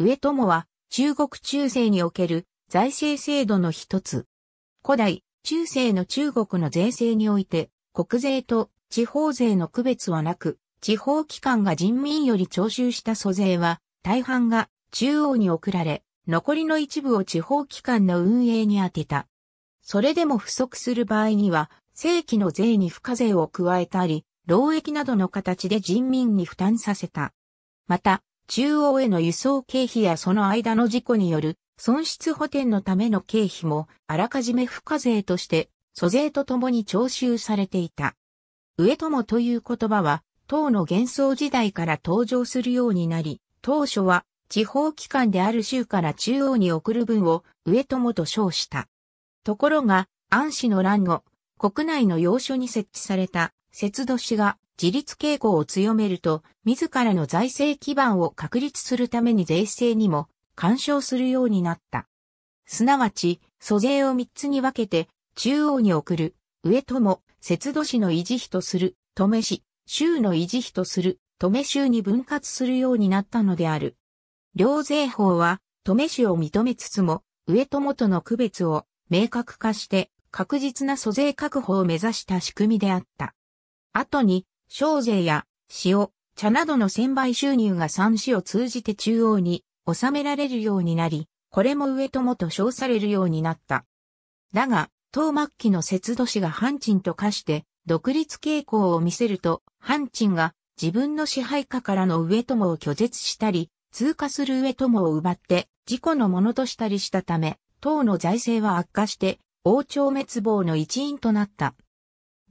上友は中国中世における財政制度の一つ。古代、中世の中国の税制において、国税と地方税の区別はなく、地方機関が人民より徴収した租税は、大半が中央に送られ、残りの一部を地方機関の運営に充てた。それでも不足する場合には、正規の税に付加税を加えたり、労役などの形で人民に負担させた。また、中央への輸送経費やその間の事故による損失補填のための経費もあらかじめ付加税として租税とともに徴収されていた。上友という言葉は唐の幻想時代から登場するようになり、当初は地方機関である州から中央に送る分を上友と称した。ところが安氏の乱後、国内の要所に設置された節度氏が自立傾向を強めると、自らの財政基盤を確立するために税制にも干渉するようになった。すなわち、租税を3つに分けて、中央に送る、上とも、節度市の維持費とする、止め市、州の維持費とする、止め州に分割するようになったのである。両税法は、止め市を認めつつも、上ともとの区別を明確化して、確実な租税確保を目指した仕組みであった。後に、小税や塩、茶などの専売収入が三市を通じて中央に収められるようになり、これも上友と称されるようになった。だが、当末期の節度氏が阪鎮と化して、独立傾向を見せると、阪鎮が自分の支配下からの上友を拒絶したり、通過する上友を奪って自己のものとしたりしたため、党の財政は悪化して、王朝滅亡の一因となった。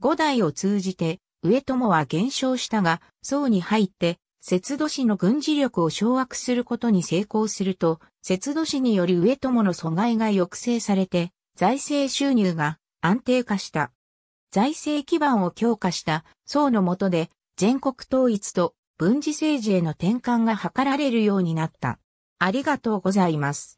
五代を通じて、上友は減少したが、宋に入って、節度市の軍事力を掌握することに成功すると、節度市により上友の阻害が抑制されて、財政収入が安定化した。財政基盤を強化した宋の下で、全国統一と文治政治への転換が図られるようになった。ありがとうございます。